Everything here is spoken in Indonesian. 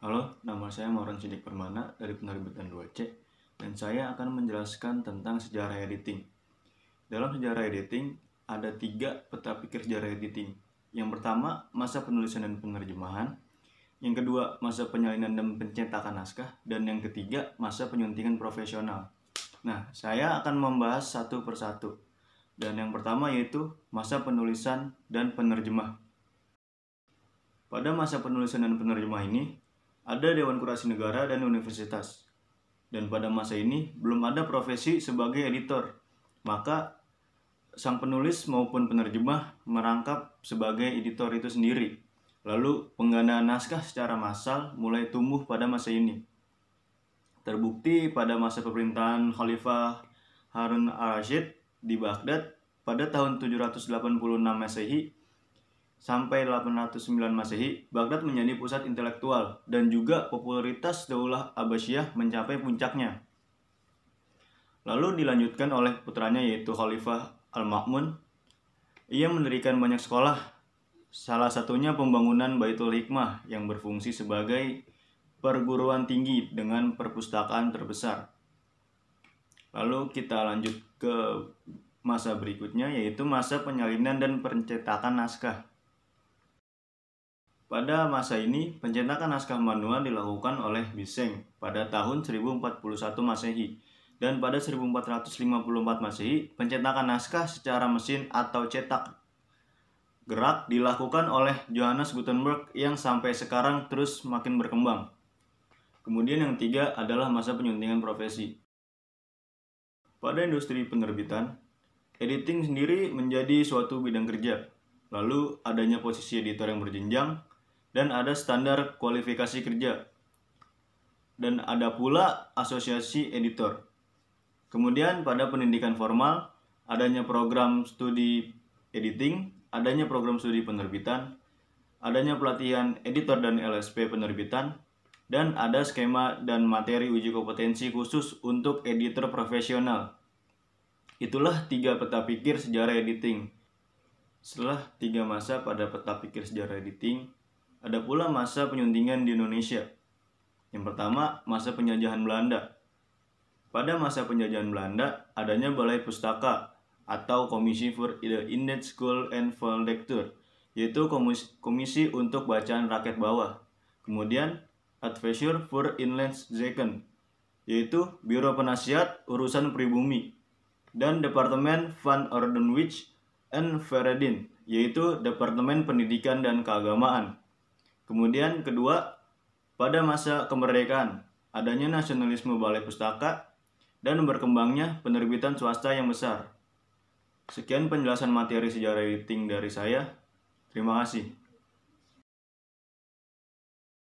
Halo, nama saya Maron Sidik Permana dari penerbitan 2C dan saya akan menjelaskan tentang sejarah editing. Dalam sejarah editing, ada tiga peta pikir sejarah editing. Yang pertama, masa penulisan dan penerjemahan. Yang kedua, masa penyalinan dan pencetakan naskah. Dan yang ketiga, masa penyuntingan profesional. Nah, saya akan membahas satu persatu. Dan yang pertama yaitu masa penulisan dan penerjemah. Pada masa penulisan dan penerjemah ini, ada Dewan Kurasi Negara dan Universitas. Dan pada masa ini belum ada profesi sebagai editor. Maka sang penulis maupun penerjemah merangkap sebagai editor itu sendiri. Lalu penggandaan naskah secara massal mulai tumbuh pada masa ini. Terbukti pada masa pemerintahan Khalifah Harun al-Rashid di Baghdad pada tahun 786 Masehi sampai 809 Masehi, Baghdad menjadi pusat intelektual dan juga popularitas Daulah Abbasiyah mencapai puncaknya. Lalu dilanjutkan oleh putranya yaitu Khalifah Al-Ma'mun. Ia mendirikan banyak sekolah, salah satunya pembangunan Baitul Hikmah yang berfungsi sebagai perguruan tinggi dengan perpustakaan terbesar. Lalu kita lanjut ke masa berikutnya yaitu masa penyalinan dan pencetakan naskah. Pada masa ini, pencetakan naskah manual dilakukan oleh Biseng pada tahun 1041 Masehi. Dan pada 1454 Masehi, pencetakan naskah secara mesin atau cetak gerak dilakukan oleh Johannes Gutenberg yang sampai sekarang terus makin berkembang. Kemudian yang tiga adalah masa penyuntingan profesi. Pada industri penerbitan, editing sendiri menjadi suatu bidang kerja. Lalu adanya posisi editor yang berjenjang dan ada standar kualifikasi kerja. Dan ada pula asosiasi editor. Kemudian pada pendidikan formal, adanya program studi editing, adanya program studi penerbitan, adanya pelatihan editor dan LSP penerbitan, dan ada skema dan materi uji kompetensi khusus untuk editor profesional. Itulah tiga peta pikir sejarah editing. Setelah tiga masa pada peta pikir sejarah editing, ada pula masa penyuntingan di Indonesia. Yang pertama, masa penjajahan Belanda. Pada masa penjajahan Belanda, adanya Balai Pustaka atau Komisi for the Indent School and for Lecture, yaitu komisi, untuk bacaan rakyat bawah. Kemudian, Advisor for Inland Zeken, yaitu Biro Penasihat Urusan Pribumi, dan Departemen Van Ordenwich and Veredin, yaitu Departemen Pendidikan dan Keagamaan. Kemudian kedua, pada masa kemerdekaan, adanya nasionalisme balai pustaka dan berkembangnya penerbitan swasta yang besar. Sekian penjelasan materi sejarah editing dari saya. Terima kasih.